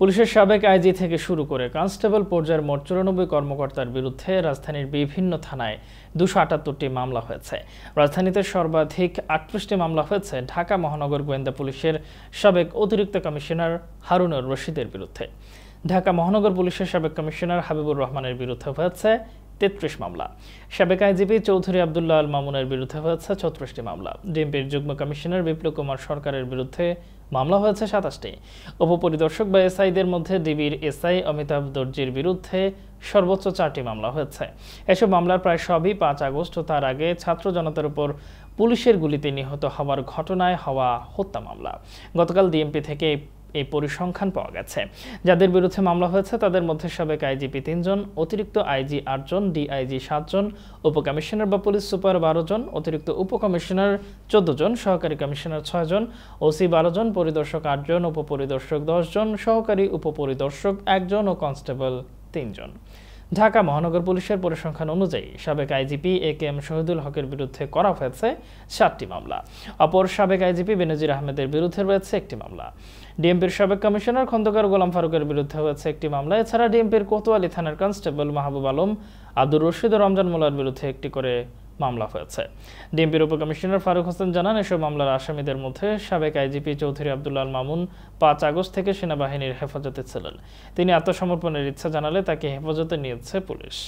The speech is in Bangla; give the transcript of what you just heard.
পুলিশের সাবেক আইজি থেকে শুরু করে কনস্টেবল পর্যায়ের মোট চুরানব্বই কর্মকর্তার বিরুদ্ধে রাজধানীর বিভিন্ন থানায় দুশো আটাত্তরটি মামলা হয়েছে রাজধানীতে সর্বাধিক আটত্রিশটি মামলা হয়েছে ঢাকা মহানগর গোয়েন্দা পুলিশের সাবেক অতিরিক্ত কমিশনার হারুনুর রশিদের বিরুদ্ধে ঢাকা মহানগর পুলিশের সাবেক কমিশনার হাবিবুর রহমানের বিরুদ্ধে হয়েছে তেত্রিশ মামলা সাবেক আইজিপি চৌধুরী আবদুল্লাহ আল মামুনের বিরুদ্ধে হয়েছে ছত্রিশটি মামলা ডিএমপির যুগ্ম কমিশনার বিপ্লব কুমার সরকারের বিরুদ্ধে মামলা হয়েছে সাতাশটি উপপরিদর্শক বা এসআইদের মধ্যে ডিবির এসআই অমিতাভ দর্জির বিরুদ্ধে সর্বোচ্চ চারটি মামলা হয়েছে এসব মামলার প্রায় সবই পাঁচ আগস্ট তার আগে ছাত্র জনতার উপর পুলিশের গুলিতে নিহত হওয়ার ঘটনায় হওয়া হত্যা মামলা গতকাল ডিএমপি থেকে এই পরিসংখ্যান পাওয়া গেছে যাদের বিরুদ্ধে মামলা হয়েছে তাদের মধ্যে সাবেক আইজিপি তিনজন অতিরিক্ত আইজি আটজন ডিআইজি সাতজন উপকমিশনার বা পুলিশ সুপার বারো জন অতিরিক্ত উপকমিশনার চোদ্দ জন সহকারী কমিশনার ছয় জন ওসি বারো জন পরিদর্শক আটজন উপপরিদর্শক দশজন সহকারী উপপরিদর্শক একজন ও কনস্টেবল তিনজন ঢাকা মহানগর পুলিশের পরিসংখ্যান অনুযায়ী সাবেক IGP A K M Shahidul হকের বিরুদ্ধে করা হয়েছে সাতটি মামলা অপর সাবেক আইজিপি বেনজির আহমেদের বিরুদ্ধে রয়েছে একটি মামলা ডিএমপির সাবেক কমিশনার খন্দকার গোলাম ফারুকের বিরুদ্ধে হয়েছে একটি মামলা এছাড়া ডিএমপির কোতোয়ালি থানার কনস্টেবল মাহবুব আলম আব্দুর রশিদ ও রমজান মোলার বিরুদ্ধে একটি করে মামলা হয়েছে ডিএমপির উপকমিশনার ফারুক হোসেন জানান এসব মামলার আসামিদের মধ্যে সাবেক আইজিপি চৌধুরী আবদুল্লাল মামুন পাঁচ আগস্ট থেকে সেনাবাহিনীর হেফাজতে ছিলেন তিনি আত্মসমর্পণের ইচ্ছা জানালে তাকে হেফাজতে নিয়েছে পুলিশ